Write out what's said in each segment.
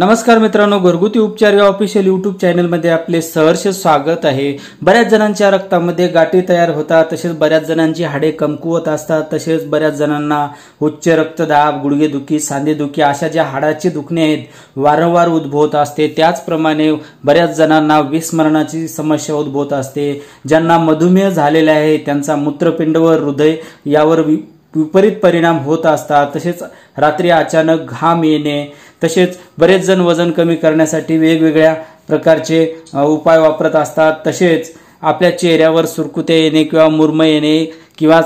नमस्कार मित्रांनो घरगुती उपचार या ऑफिशियल युट्यूब चॅनलमध्ये आपले सहर्ष स्वागत आहे बऱ्याच जणांच्या रक्तामध्ये गाठी तयार होतात तसेच बऱ्याच जणांची हाडे कमकुवत असतात तसेच बऱ्याच जणांना उच्च रक्तदाब गुडघेदुखी सांधेदुखी अशा ज्या हाडाचे दुखणे आहेत वारंवार उद्भवत असते त्याचप्रमाणे बऱ्याच जणांना विस्मरणाची समस्या उद्भवत असते ज्यांना मधुमेह झालेले आहे त्यांचा मूत्रपिंड व हृदय यावर विपरीत परिणाम होत असतात तसेच रात्री अचानक घाम येणे तसेच बरेच जण वजन कमी करण्यासाठी वेगवेगळ्या प्रकारचे उपाय वापरत असतात तसेच आपल्या चेहऱ्यावर सुरकुते येणे किंवा मुरम येणे किंवा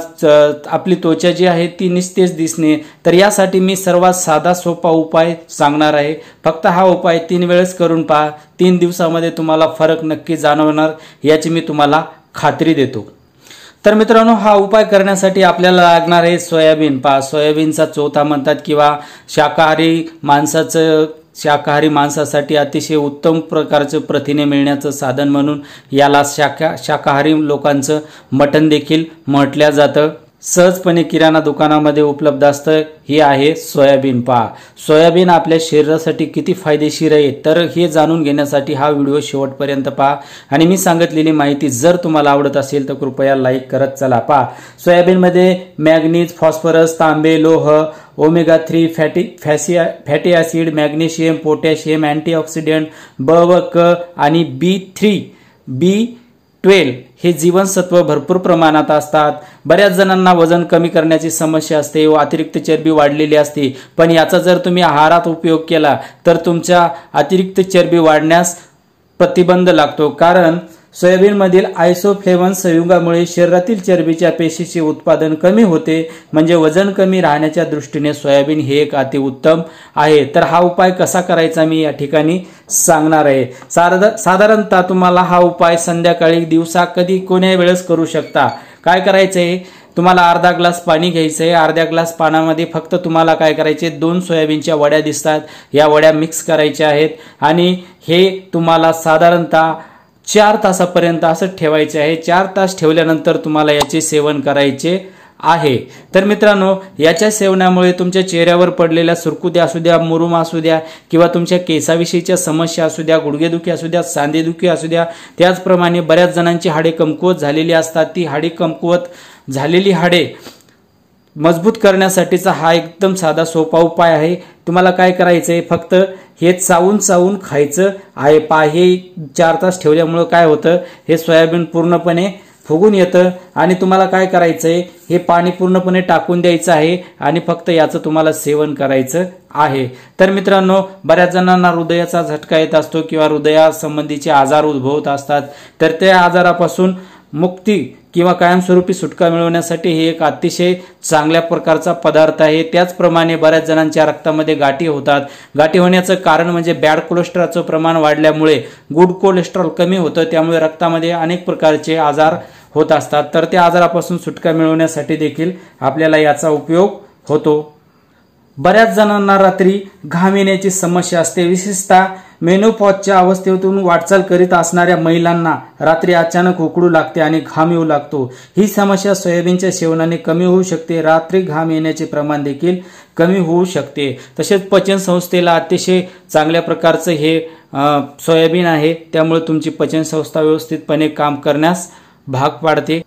आपली त्वचा जी आहे ती निस्तेज दिसणे तर यासाठी मी सर्वात साधा सोपा उपाय सांगणार आहे फक्त हा उपाय तीन वेळेस करून पहा तीन दिवसामध्ये तुम्हाला फरक नक्की जाणवणार याची मी तुम्हाला खात्री देतो तर मित्रांनो हा उपाय करण्यासाठी आपल्याला लागणार आहे सोयाबीन पा सोयाबीनचा चौथा म्हणतात किंवा शाकाहारी माणसाचं शाकाहारी माणसासाठी अतिशय उत्तम प्रकारचं प्रथिने मिळण्याचं साधन म्हणून याला शाका शाकाहारी लोकांचं मटण देखील म्हटलं जातं सहजपणे किराणा दुकानामध्ये उपलब्ध असतं हे आहे सोयाबीन पा सोयाबीन आपल्या शरीरासाठी किती फायदेशीर आहे तर हे जाणून घेण्यासाठी हा व्हिडिओ शेवटपर्यंत पहा आणि मी सांगितलेली माहिती जर तुम्हाला आवडत असेल तर कृपया लाईक करत चला पहा सोयाबीनमध्ये मॅग्नीज फॉस्फरस तांबे लोह ओमेगा थ्री फॅटी फॅसि fatty acid magnesium potassium antioxidant ब व क आणि बी थ्री बी ट्वेल्व हे जीवनसत्व भरपूर प्रमाणात असतात बऱ्याच जणांना वजन कमी करण्याची समस्या असते व अतिरिक्त चरबी वाढलेली असते पण याचा जर तुम्ही आहारात उपयोग केला तर तुमच्या अतिरिक्त चरबी वाढण्यास प्रतिबंध लागतो कारण सोयाबीनमधील आयसोफ्लेवन संयुगामुळे शरीरातील चरबीच्या पेशीचे उत्पादन कमी होते म्हणजे वजन कमी राहण्याच्या दृष्टीने सोयाबीन हे एक अतिउत्तम आहे तर हा उपाय कसा करायचा मी या ठिकाणी सांगणार आहे साध साधारणतः तुम्हाला हा उपाय संध्याकाळी दिवसा कधी कोण्या वेळेस करू शकता काय करायचं आहे तुम्हाला अर्धा ग्लास पाणी घ्यायचं आहे अर्ध्या ग्लास पाण्यामध्ये फक्त तुम्हाला काय करायचे दोन सोयाबीनच्या वड्या दिसतात या वड्या मिक्स करायच्या आहेत आणि हे तुम्हाला साधारणतः चार तासापर्यंत असं ठेवायचे आहे चार तास ठेवल्यानंतर तुम्हाला याचे सेवन करायचे आहे तर मित्रांनो याच्या सेवनामुळे तुमच्या चेहऱ्यावर पडलेल्या सुरकुद्या असू द्या मुरुम असू द्या किंवा तुमच्या केसाविषयीच्या समस्या असू द्या गुडघेदुखी असू द्या सांधेदुखी असू द्या त्याचप्रमाणे बऱ्याच जणांची हाडे कमकुवत झालेली असतात ती हाडे कमकुवत झालेली हाडे मजबूत करण्यासाठीचा हा एकदम साधा सोपा उपाय आहे तुम्हाला काय करायचं आहे फक्त हे चावून चावून खायचं आहे पा हे चार तास ठेवल्यामुळं काय होतं हे सोयाबीन पूर्णपणे फुगून येतं आणि तुम्हाला काय करायचंय हे पाणी पूर्णपणे टाकून द्यायचं आहे आणि फक्त याचं तुम्हाला सेवन करायचं आहे तर मित्रांनो बऱ्याच जणांना हृदयाचा झटका येत असतो किंवा हृदयासंबंधीचे आजार उद्भवत असतात तर त्या आजारापासून मुक्ती किंवा कायमस्वरूपी सुटका मिळवण्यासाठी हे एक अतिशय चांगल्या प्रकारचा पदार्थ आहे त्याचप्रमाणे बऱ्याच जणांच्या रक्तामध्ये गाठी होतात गाठी होण्याचं कारण म्हणजे बॅड कोलेस्ट्रॉलचं प्रमाण वाढल्यामुळे गुड कोलेस्ट्रॉल कमी होतं त्यामुळे रक्तामध्ये अनेक प्रकारचे आजार होत असतात तर त्या आजारापासून सुटका मिळवण्यासाठी देखील आपल्याला याचा उपयोग होतो बऱ्याच जणांना रात्री घाम येण्याची समस्या असते विशेषतः मेनोपॉजच्या अवस्थेतून वाटचाल करीत असणाऱ्या महिलांना रात्री अचानक उकडू लागते आणि घाम येऊ लागतो ही समस्या सोयाबीनच्या सेवनाने कमी होऊ शकते रात्री घाम येण्याचे प्रमाण देखील कमी होऊ शकते तसेच पचन संस्थेला अतिशय चांगल्या प्रकारचं हे सोयाबीन आहे त्यामुळे तुमची पचनसंस्था व्यवस्थितपणे काम करण्यास भाग पाडते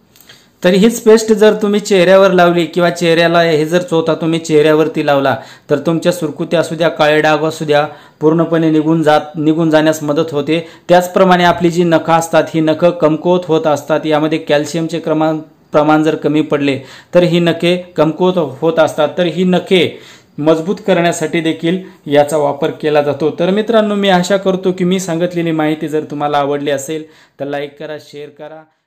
तर हीच पेस्ट जर तुम्ही चेहऱ्यावर लावली किंवा चेहऱ्याला हे जर चोथा तुम्ही चेहऱ्यावरती लावला तर तुमच्या सुरकुत्या असू द्या काळे डाग असू द्या पूर्णपणे निघून जात निघून जाण्यास मदत होते त्याचप्रमाणे आपली जी नखं असतात ही नखं कमकुवत होत असतात यामध्ये कॅल्शियमचे प्रमाण प्रमाण जर कमी पडले तर ही नखे कमकुवत होत असतात तर ही नखे मजबूत करण्यासाठी देखील याचा वापर केला जातो तर मित्रांनो मी आशा करतो की मी सांगितलेली माहिती जर तुम्हाला आवडली असेल तर लाईक करा शेअर करा